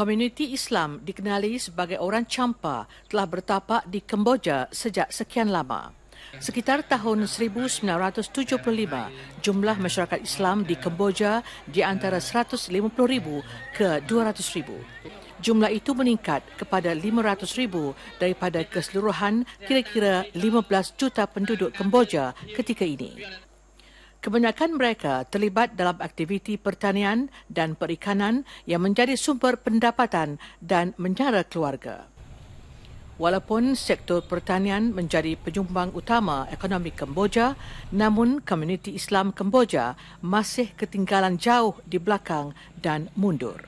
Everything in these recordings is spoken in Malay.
Komuniti Islam dikenali sebagai orang campa telah bertapak di Kemboja sejak sekian lama. Sekitar tahun 1975, jumlah masyarakat Islam di Kemboja di antara 150,000 ke 200,000. Jumlah itu meningkat kepada 500,000 daripada keseluruhan kira-kira 15 juta penduduk Kemboja ketika ini. Kebanyakan mereka terlibat dalam aktiviti pertanian dan perikanan yang menjadi sumber pendapatan dan menjara keluarga. Walaupun sektor pertanian menjadi penyumbang utama ekonomi Kemboja, namun komuniti Islam Kemboja masih ketinggalan jauh di belakang dan mundur.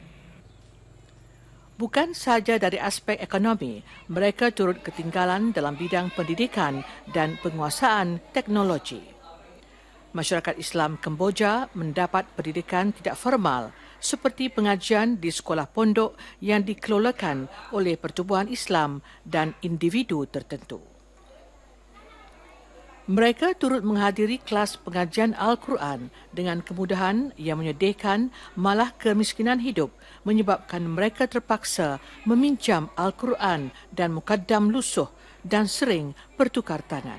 Bukan sahaja dari aspek ekonomi, mereka turut ketinggalan dalam bidang pendidikan dan penguasaan teknologi masyarakat Islam Kemboja mendapat pendidikan tidak formal seperti pengajian di sekolah pondok yang dikelolakan oleh pertubuhan Islam dan individu tertentu. Mereka turut menghadiri kelas pengajian Al-Quran dengan kemudahan yang menyedihkan malah kemiskinan hidup menyebabkan mereka terpaksa meminjam Al-Quran dan mukaddam lusuh dan sering bertukar tangan.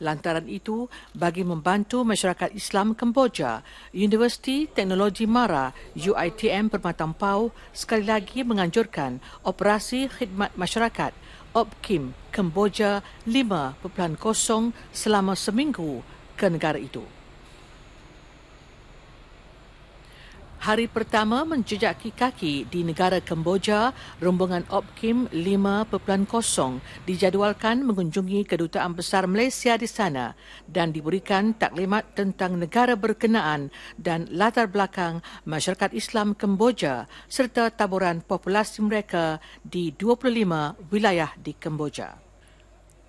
Lantaran itu, bagi membantu masyarakat Islam Kemboja, Universiti Teknologi Mara UITM Permatang Pau sekali lagi menganjurkan operasi khidmat masyarakat OPKIM Kemboja 5.0 selama seminggu ke negara itu. Hari pertama menjejaki kaki di negara Kemboja, rombongan Opkim 5.0 dijadualkan mengunjungi kedutaan besar Malaysia di sana dan diberikan taklimat tentang negara berkenaan dan latar belakang masyarakat Islam Kemboja serta taburan populasi mereka di 25 wilayah di Kemboja.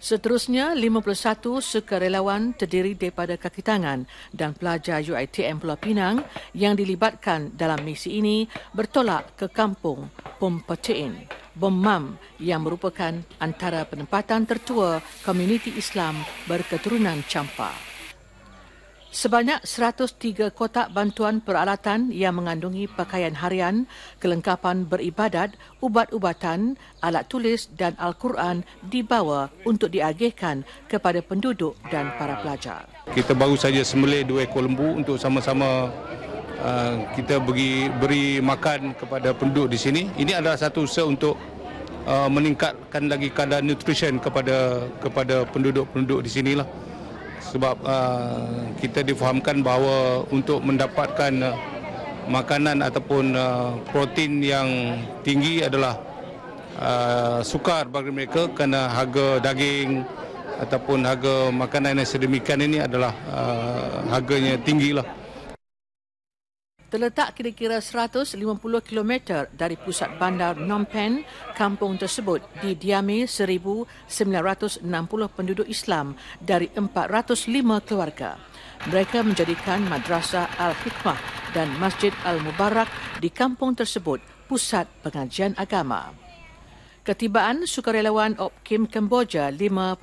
Seterusnya, 51 sukarelawan terdiri daripada kaki tangan dan pelajar UITM Pulau Pinang yang dilibatkan dalam misi ini bertolak ke kampung Pompetein, Bomam yang merupakan antara penempatan tertua komuniti Islam berketurunan Champa. Sebanyak 103 kotak bantuan peralatan yang mengandungi pakaian harian, kelengkapan beribadat, ubat-ubatan, alat tulis dan Al-Quran dibawa untuk diagihkan kepada penduduk dan para pelajar. Kita baru saja sembelih dua ekor lembu untuk sama-sama uh, kita beri, beri makan kepada penduduk di sini. Ini adalah satu usaha untuk uh, meningkatkan lagi kadar nutrition kepada kepada penduduk-penduduk di sinilah sebab uh, kita difahamkan bahawa untuk mendapatkan uh, makanan ataupun uh, protein yang tinggi adalah uh, sukar bagi mereka kerana harga daging ataupun harga makanan yang sedemikian ini adalah uh, harganya tinggilah. Terletak kira-kira 150 km dari pusat bandar Phnom Penh, kampung tersebut didiami 1,960 penduduk Islam dari 405 keluarga. Mereka menjadikan Madrasah Al-Hikmah dan Masjid Al-Mubarak di kampung tersebut pusat pengajian agama. Ketibaan sukarelawan Op Kim Kemboja 5.0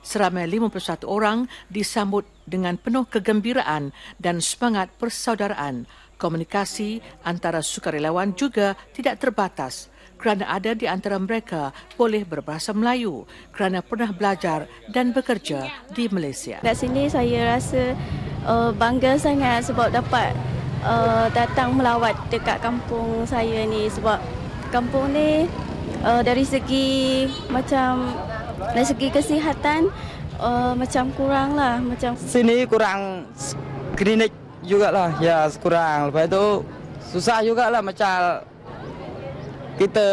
seramai 51 orang disambut dengan penuh kegembiraan dan semangat persaudaraan. Komunikasi antara sukarelawan juga tidak terbatas kerana ada di antara mereka boleh berbahasa Melayu kerana pernah belajar dan bekerja di Malaysia. Di sini saya rasa uh, bangga sangat sebab dapat uh, datang melawat dekat kampung saya ni sebab kampung ni uh, dari segi macam dari segi kesihatan uh, macam kurang lah macam sini kurang klinik juga lah ya kurang lepas itu susah juga lah macam kita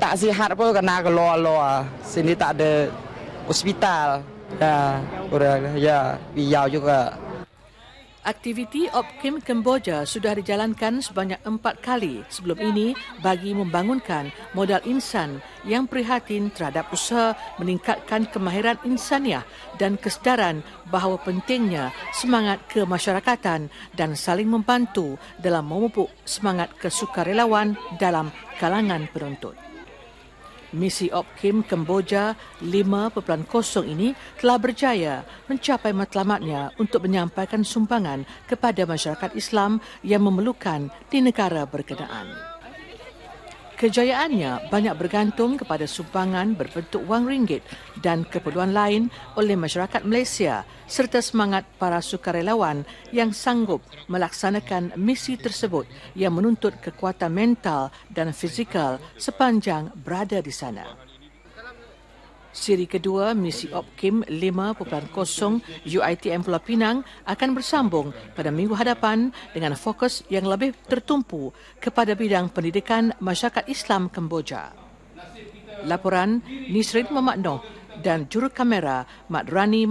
tak sihat pun kena keluar-luar sini tak ada hospital ya kurang ya biar juga Aktiviti Opkim Kemboja sudah dijalankan sebanyak empat kali sebelum ini bagi membangunkan modal insan yang prihatin terhadap usaha meningkatkan kemahiran insaniah dan kesedaran bahawa pentingnya semangat kemasyarakatan dan saling membantu dalam memupuk semangat kesukarelawan dalam kalangan penuntut. Misi Opkim Kemboja 5.0 ini telah berjaya mencapai matlamatnya untuk menyampaikan sumbangan kepada masyarakat Islam yang memerlukan di negara berkenaan. Kejayaannya banyak bergantung kepada sumbangan berbentuk wang ringgit dan keperluan lain oleh masyarakat Malaysia serta semangat para sukarelawan yang sanggup melaksanakan misi tersebut yang menuntut kekuatan mental dan fizikal sepanjang berada di sana. Siri kedua misi Opkim 5.0 UITM Pulau Pinang akan bersambung pada minggu hadapan dengan fokus yang lebih tertumpu kepada bidang pendidikan masyarakat Islam Kemboja. Laporan Nisrin Mamaknoh dan juru kamera Mat Rani